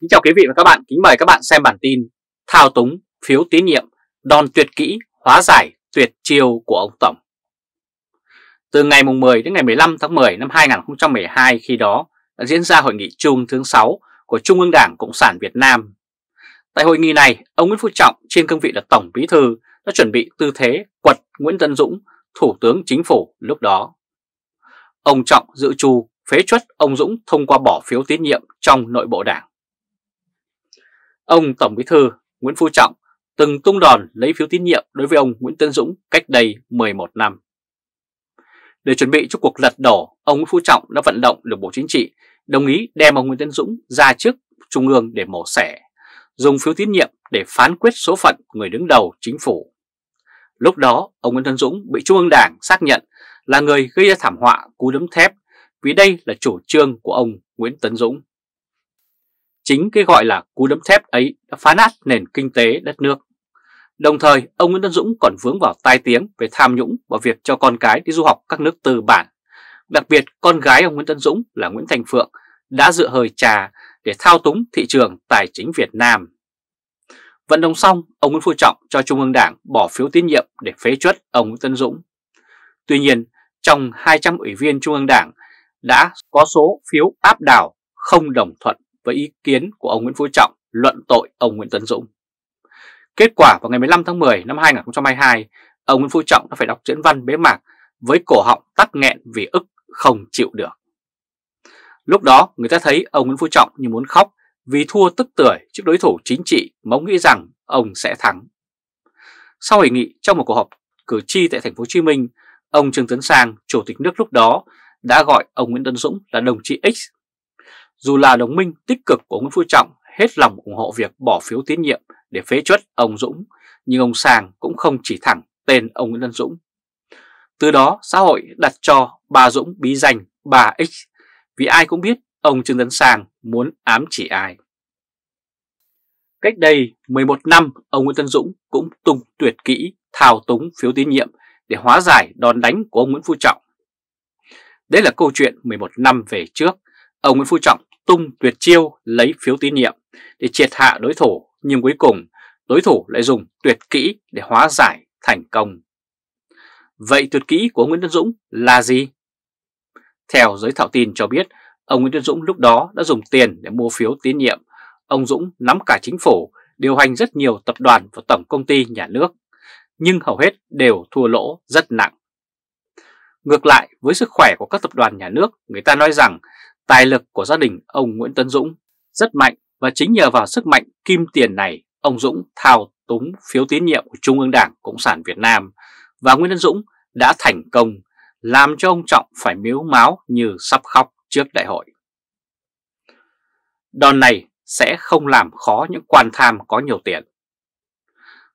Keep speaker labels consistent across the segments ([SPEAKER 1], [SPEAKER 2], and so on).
[SPEAKER 1] Kính chào quý vị và các bạn, kính mời các bạn xem bản tin Thao túng phiếu tín nhiệm, đòn tuyệt kỹ, hóa giải tuyệt chiêu của ông Tổng Từ ngày 10 đến ngày 15 tháng 10 năm 2012 khi đó đã diễn ra hội nghị chung thứ 6 của Trung ương Đảng Cộng sản Việt Nam Tại hội nghị này, ông Nguyễn Phú Trọng trên cương vị là Tổng Bí Thư đã chuẩn bị tư thế quật Nguyễn Tân Dũng, Thủ tướng Chính phủ lúc đó Ông Trọng dự trù phế chuất ông Dũng thông qua bỏ phiếu tín nhiệm trong nội bộ đảng Ông Tổng Bí Thư Nguyễn Phú Trọng từng tung đòn lấy phiếu tín nhiệm đối với ông Nguyễn Tân Dũng cách đây 11 năm. Để chuẩn bị cho cuộc lật đổ, ông Nguyễn Phú Trọng đã vận động được Bộ Chính trị đồng ý đem ông Nguyễn Tân Dũng ra trước Trung ương để mổ xẻ, dùng phiếu tín nhiệm để phán quyết số phận người đứng đầu chính phủ. Lúc đó, ông Nguyễn Tân Dũng bị Trung ương Đảng xác nhận là người gây ra thảm họa cú đấm thép vì đây là chủ trương của ông Nguyễn Tân Dũng. Chính cái gọi là cú đấm thép ấy đã phá nát nền kinh tế đất nước. Đồng thời, ông Nguyễn Tân Dũng còn vướng vào tai tiếng về tham nhũng và việc cho con cái đi du học các nước tư bản. Đặc biệt, con gái ông Nguyễn Tân Dũng là Nguyễn Thành Phượng đã dựa hơi trà để thao túng thị trường tài chính Việt Nam. Vận động xong, ông Nguyễn Phú Trọng cho Trung ương Đảng bỏ phiếu tín nhiệm để phế chuất ông Nguyễn Tân Dũng. Tuy nhiên, trong 200 ủy viên Trung ương Đảng đã có số phiếu áp đảo không đồng thuận với ý kiến của ông Nguyễn Phú Trọng luận tội ông Nguyễn Tấn Dũng. Kết quả vào ngày 15 tháng 10 năm 2022, ông Nguyễn Phú Trọng đã phải đọc diễn văn bế mạc với cổ họng tắc nghẹn vì ức không chịu được. Lúc đó người ta thấy ông Nguyễn Phú Trọng như muốn khóc vì thua tức tưởi trước đối thủ chính trị mà ông nghĩ rằng ông sẽ thắng. Sau hội nghị trong một cuộc họp cử tri tại thành phố Hồ Chí Minh, ông Trương Tấn Sang, chủ tịch nước lúc đó đã gọi ông Nguyễn Tấn Dũng là đồng chí X dù là đồng minh tích cực của Nguyễn Phú Trọng hết lòng ủng hộ việc bỏ phiếu tín nhiệm để phế chuất ông Dũng, nhưng ông Sàng cũng không chỉ thẳng tên ông Nguyễn Văn Dũng. Từ đó xã hội đặt cho bà Dũng bí danh bà X vì ai cũng biết ông Trương Tấn Sàng muốn ám chỉ ai. Cách đây 11 năm, ông Nguyễn Tân Dũng cũng tung tuyệt kỹ thao túng phiếu tín nhiệm để hóa giải đòn đánh của ông Nguyễn Phú Trọng. Đây là câu chuyện 11 năm về trước, ông Nguyễn Phú Trọng tung tuyệt chiêu lấy phiếu tín nhiệm để triệt hạ đối thủ nhưng cuối cùng đối thủ lại dùng tuyệt kỹ để hóa giải thành công. Vậy tuyệt kỹ của Nguyễn Tân Dũng là gì? Theo giới thạo tin cho biết, ông Nguyễn Tân Dũng lúc đó đã dùng tiền để mua phiếu tín nhiệm. Ông Dũng nắm cả chính phủ, điều hành rất nhiều tập đoàn và tổng công ty nhà nước, nhưng hầu hết đều thua lỗ rất nặng. Ngược lại, với sức khỏe của các tập đoàn nhà nước, người ta nói rằng Tài lực của gia đình ông Nguyễn Tấn Dũng rất mạnh và chính nhờ vào sức mạnh kim tiền này, ông Dũng thao túng phiếu tín nhiệm của Trung ương Đảng Cộng sản Việt Nam và Nguyễn Tấn Dũng đã thành công làm cho ông Trọng phải miếu máu như sắp khóc trước đại hội. Đòn này sẽ không làm khó những quan tham có nhiều tiền.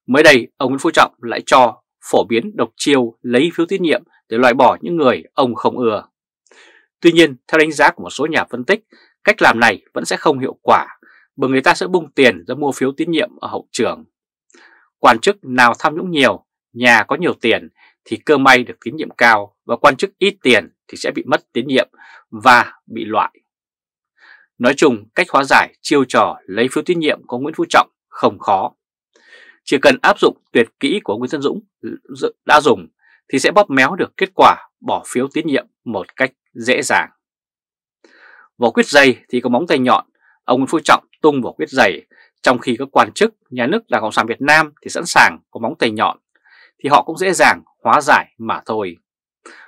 [SPEAKER 1] Mới đây, ông Nguyễn Phú Trọng lại cho phổ biến độc chiêu lấy phiếu tín nhiệm để loại bỏ những người ông không ưa. Tuy nhiên, theo đánh giá của một số nhà phân tích, cách làm này vẫn sẽ không hiệu quả bởi người ta sẽ bung tiền ra mua phiếu tín nhiệm ở hậu trường. Quan chức nào tham nhũng nhiều, nhà có nhiều tiền thì cơ may được tín nhiệm cao và quan chức ít tiền thì sẽ bị mất tín nhiệm và bị loại. Nói chung, cách hóa giải chiêu trò lấy phiếu tín nhiệm của Nguyễn Phú Trọng không khó. Chỉ cần áp dụng tuyệt kỹ của Nguyễn Tân Dũng đã dùng thì sẽ bóp méo được kết quả bỏ phiếu tín nhiệm một cách dễ dàng. Vỏ quyết dày thì có móng tay nhọn, ông Nguyễn Phú Trọng tung vỏ quyết dày, trong khi các quan chức nhà nước Đảng Cộng sản Việt Nam thì sẵn sàng có móng tay nhọn, thì họ cũng dễ dàng hóa giải mà thôi.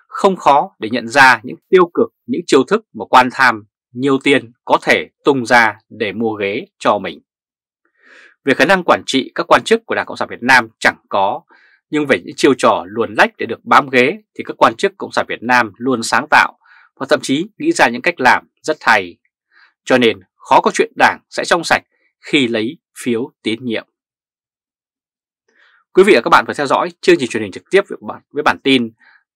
[SPEAKER 1] Không khó để nhận ra những tiêu cực, những chiêu thức mà quan tham nhiều tiền có thể tung ra để mua ghế cho mình. Về khả năng quản trị các quan chức của Đảng Cộng sản Việt Nam chẳng có, nhưng về những chiêu trò luồn lách để được bám ghế thì các quan chức Cộng sản Việt Nam luôn sáng tạo và thậm chí nghĩ ra những cách làm rất hay. Cho nên khó có chuyện đảng sẽ trong sạch khi lấy phiếu tín nhiệm. Quý vị và các bạn vừa theo dõi chương trình truyền hình trực tiếp với bản tin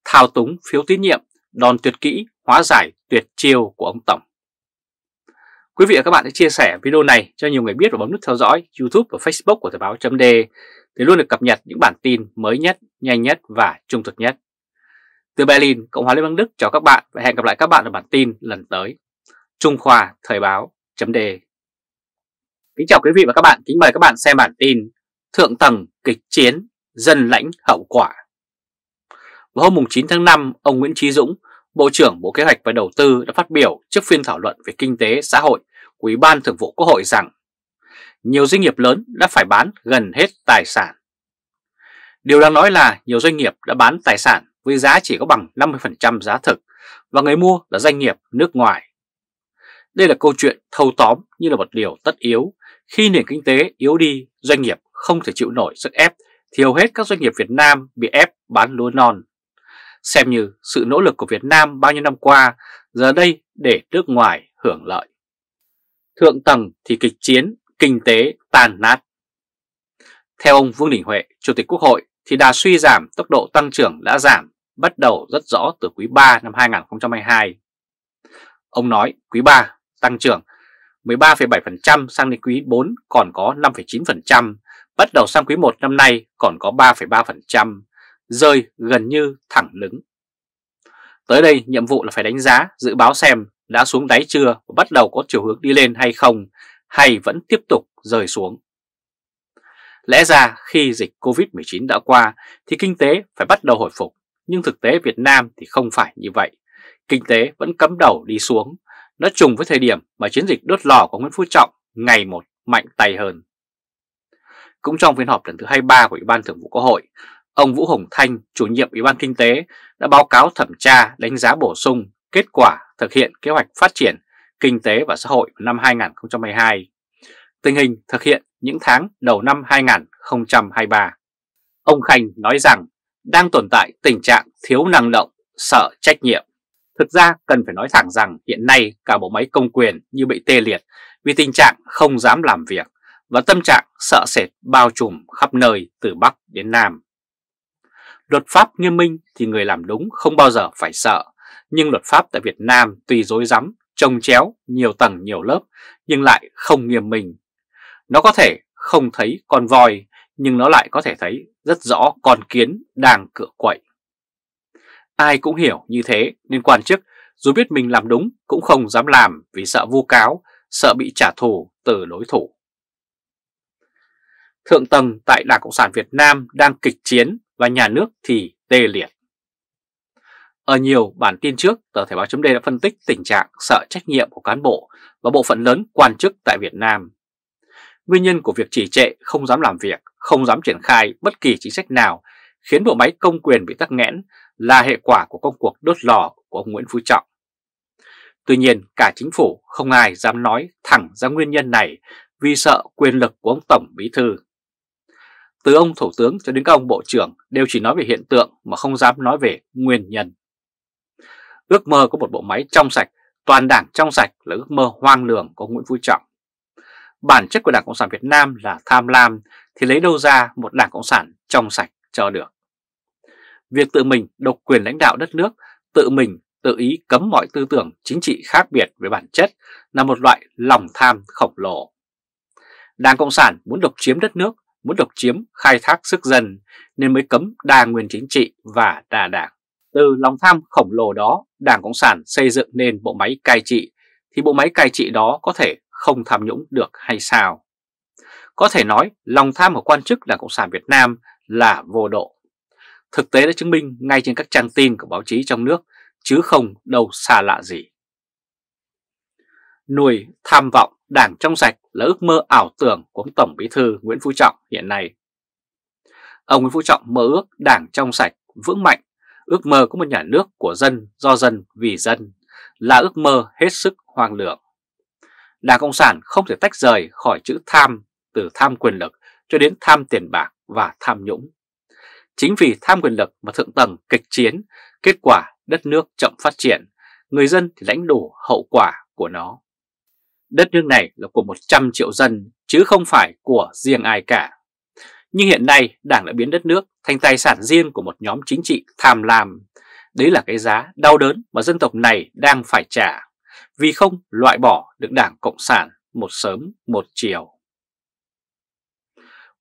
[SPEAKER 1] Thao túng phiếu tín nhiệm, đòn tuyệt kỹ, hóa giải tuyệt chiêu của ông Tổng. Quý vị và các bạn hãy chia sẻ video này cho nhiều người biết và bấm nút theo dõi YouTube và Facebook của Thời báo .d để luôn được cập nhật những bản tin mới nhất, nhanh nhất và trung thực nhất. Từ Berlin, Cộng hòa Liên bang Đức chào các bạn và hẹn gặp lại các bạn ở bản tin lần tới. Trung Khoa Thời báo chấm đề Kính chào quý vị và các bạn, kính mời các bạn xem bản tin Thượng tầng kịch chiến, dân lãnh hậu quả Vào hôm 9 tháng 5, ông Nguyễn Trí Dũng, Bộ trưởng Bộ Kế hoạch và Đầu tư đã phát biểu trước phiên thảo luận về kinh tế xã hội của Ủy ban Thường vụ Quốc hội rằng nhiều doanh nghiệp lớn đã phải bán gần hết tài sản. Điều đang nói là nhiều doanh nghiệp đã bán tài sản với giá chỉ có bằng 50% giá thực và người mua là doanh nghiệp nước ngoài. Đây là câu chuyện thâu tóm như là một điều tất yếu. Khi nền kinh tế yếu đi, doanh nghiệp không thể chịu nổi sức ép thì hầu hết các doanh nghiệp Việt Nam bị ép bán lúa non. Xem như sự nỗ lực của Việt Nam bao nhiêu năm qua giờ đây để nước ngoài hưởng lợi. Thượng tầng thì kịch chiến, kinh tế tàn nát. Theo ông Vương Đình Huệ, Chủ tịch Quốc hội thì đà suy giảm tốc độ tăng trưởng đã giảm bắt đầu rất rõ từ quý 3 năm 2022. Ông nói quý 3 tăng trưởng 13,7% sang đến quý 4 còn có 5,9%, bắt đầu sang quý 1 năm nay còn có 3,3%, rơi gần như thẳng đứng. Tới đây nhiệm vụ là phải đánh giá, dự báo xem đã xuống đáy chưa và bắt đầu có chiều hướng đi lên hay không, hay vẫn tiếp tục rơi xuống. Lẽ ra khi dịch Covid-19 đã qua thì kinh tế phải bắt đầu hồi phục, nhưng thực tế Việt Nam thì không phải như vậy. Kinh tế vẫn cấm đầu đi xuống, nó trùng với thời điểm mà chiến dịch đốt lò của Nguyễn Phú Trọng ngày một mạnh tay hơn. Cũng trong phiên họp lần thứ 23 của Ủy ban Thường vụ Quốc hội, ông Vũ Hồng Thanh, chủ nhiệm Ủy ban Kinh tế, đã báo cáo thẩm tra đánh giá bổ sung kết quả thực hiện kế hoạch phát triển kinh tế và xã hội năm 2022, tình hình thực hiện những tháng đầu năm 2023. Ông Khanh nói rằng đang tồn tại tình trạng thiếu năng động, sợ trách nhiệm. Thực ra cần phải nói thẳng rằng hiện nay cả bộ máy công quyền như bị tê liệt vì tình trạng không dám làm việc và tâm trạng sợ sệt bao trùm khắp nơi từ Bắc đến Nam. Luật pháp nghiêm minh thì người làm đúng không bao giờ phải sợ, nhưng luật pháp tại Việt Nam tuy dối rắm trông chéo, nhiều tầng nhiều lớp nhưng lại không nghiêm minh. Nó có thể không thấy con voi nhưng nó lại có thể thấy rất rõ con kiến đang cựa quậy. Ai cũng hiểu như thế nên quan chức dù biết mình làm đúng cũng không dám làm vì sợ vu cáo, sợ bị trả thù từ đối thủ. Thượng tầng tại Đảng Cộng sản Việt Nam đang kịch chiến và nhà nước thì tê liệt. Ở nhiều bản tin trước, tờ Thể báo chấm đã phân tích tình trạng sợ trách nhiệm của cán bộ và bộ phận lớn quan chức tại Việt Nam. Nguyên nhân của việc trì trệ không dám làm việc không dám triển khai bất kỳ chính sách nào khiến bộ máy công quyền bị tắc nghẽn là hệ quả của công cuộc đốt lò của ông Nguyễn Phú Trọng. Tuy nhiên, cả chính phủ không ai dám nói thẳng ra nguyên nhân này vì sợ quyền lực của ông Tổng Bí Thư. Từ ông Thủ tướng cho đến các ông Bộ trưởng đều chỉ nói về hiện tượng mà không dám nói về nguyên nhân. Ước mơ của một bộ máy trong sạch, toàn đảng trong sạch là ước mơ hoang lường của Nguyễn Phú Trọng bản chất của Đảng Cộng sản Việt Nam là tham lam thì lấy đâu ra một Đảng Cộng sản trong sạch cho được. Việc tự mình độc quyền lãnh đạo đất nước, tự mình tự ý cấm mọi tư tưởng chính trị khác biệt với bản chất là một loại lòng tham khổng lồ. Đảng Cộng sản muốn độc chiếm đất nước, muốn độc chiếm khai thác sức dân nên mới cấm đa nguyên chính trị và đa đảng. Từ lòng tham khổng lồ đó, Đảng Cộng sản xây dựng nên bộ máy cai trị thì bộ máy cai trị đó có thể không tham nhũng được hay sao? Có thể nói lòng tham của quan chức Đảng Cộng sản Việt Nam là vô độ. Thực tế đã chứng minh ngay trên các trang tin của báo chí trong nước chứ không đâu xa lạ gì. Nuôi tham vọng đảng trong sạch là ước mơ ảo tưởng của ông Tổng Bí Thư Nguyễn Phú Trọng hiện nay. Ông Nguyễn Phú Trọng mơ ước đảng trong sạch, vững mạnh, ước mơ có một nhà nước của dân, do dân, vì dân là ước mơ hết sức hoang lượng. Đảng Cộng sản không thể tách rời khỏi chữ tham, từ tham quyền lực cho đến tham tiền bạc và tham nhũng. Chính vì tham quyền lực mà thượng tầng kịch chiến, kết quả đất nước chậm phát triển, người dân thì lãnh đủ hậu quả của nó. Đất nước này là của 100 triệu dân chứ không phải của riêng ai cả. Nhưng hiện nay Đảng đã biến đất nước thành tài sản riêng của một nhóm chính trị tham lam. Đấy là cái giá đau đớn mà dân tộc này đang phải trả vì không loại bỏ được Đảng Cộng sản một sớm một chiều.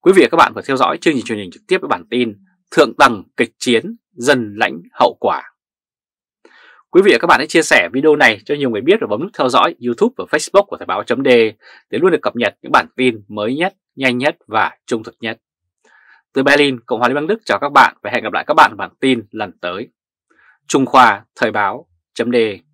[SPEAKER 1] Quý vị và các bạn vừa theo dõi chương trình truyền hình trực tiếp với bản tin Thượng tầng kịch chiến dân lãnh hậu quả. Quý vị và các bạn hãy chia sẻ video này cho nhiều người biết và bấm nút theo dõi YouTube và Facebook của Thời báo .d để luôn được cập nhật những bản tin mới nhất, nhanh nhất và trung thực nhất. Từ Berlin, Cộng hòa Liên bang Đức chào các bạn và hẹn gặp lại các bạn ở bản tin lần tới. Trung Khoa Thời báo .d